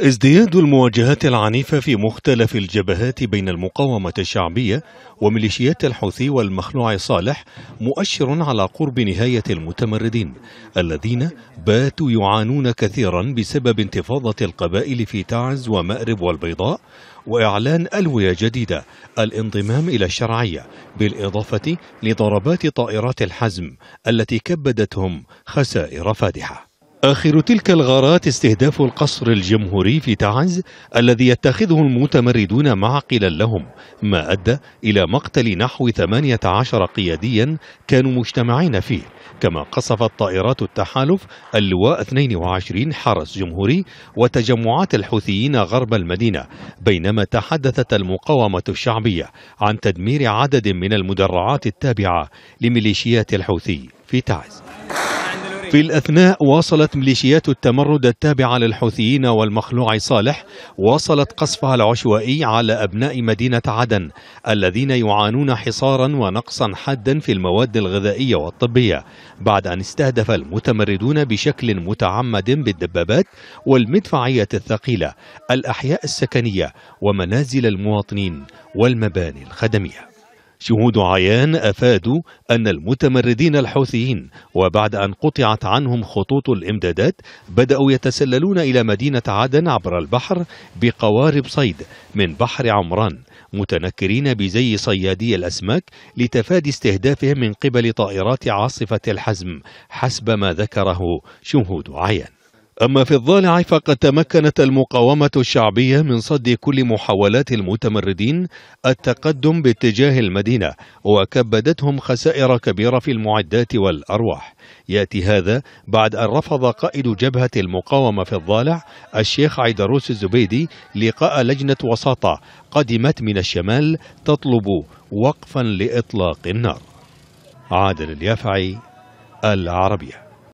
ازدياد المواجهات العنيفة في مختلف الجبهات بين المقاومة الشعبية وميليشيات الحوثي والمخلوع صالح مؤشر على قرب نهاية المتمردين الذين باتوا يعانون كثيرا بسبب انتفاضة القبائل في تعز ومأرب والبيضاء وإعلان ألوية جديدة الانضمام إلى الشرعية بالإضافة لضربات طائرات الحزم التي كبدتهم خسائر فادحة آخر تلك الغارات استهداف القصر الجمهوري في تعز الذي يتخذه المتمردون معقلا لهم ما أدى إلى مقتل نحو 18 قياديا كانوا مجتمعين فيه كما قصفت طائرات التحالف اللواء 22 حرس جمهوري وتجمعات الحوثيين غرب المدينة بينما تحدثت المقاومة الشعبية عن تدمير عدد من المدرعات التابعة لميليشيات الحوثي في تعز في الأثناء واصلت ميليشيات التمرد التابعة للحوثيين والمخلوع صالح واصلت قصفها العشوائي على أبناء مدينة عدن الذين يعانون حصارا ونقصا حادا في المواد الغذائية والطبية بعد أن استهدف المتمردون بشكل متعمد بالدبابات والمدفعية الثقيلة الأحياء السكنية ومنازل المواطنين والمباني الخدمية شهود عيان أفادوا أن المتمردين الحوثيين وبعد أن قطعت عنهم خطوط الإمدادات بدأوا يتسللون إلى مدينة عدن عبر البحر بقوارب صيد من بحر عمران متنكرين بزي صيادي الأسماك لتفادي استهدافهم من قبل طائرات عاصفة الحزم حسب ما ذكره شهود عيان أما في الضالع فقد تمكنت المقاومة الشعبية من صد كل محاولات المتمردين التقدم باتجاه المدينة وكبدتهم خسائر كبيرة في المعدات والأرواح يأتي هذا بعد أن رفض قائد جبهة المقاومة في الضالع الشيخ عيدروس الزبيدي لقاء لجنة وساطة قدمت من الشمال تطلب وقفا لإطلاق النار عادل اليافعي العربيه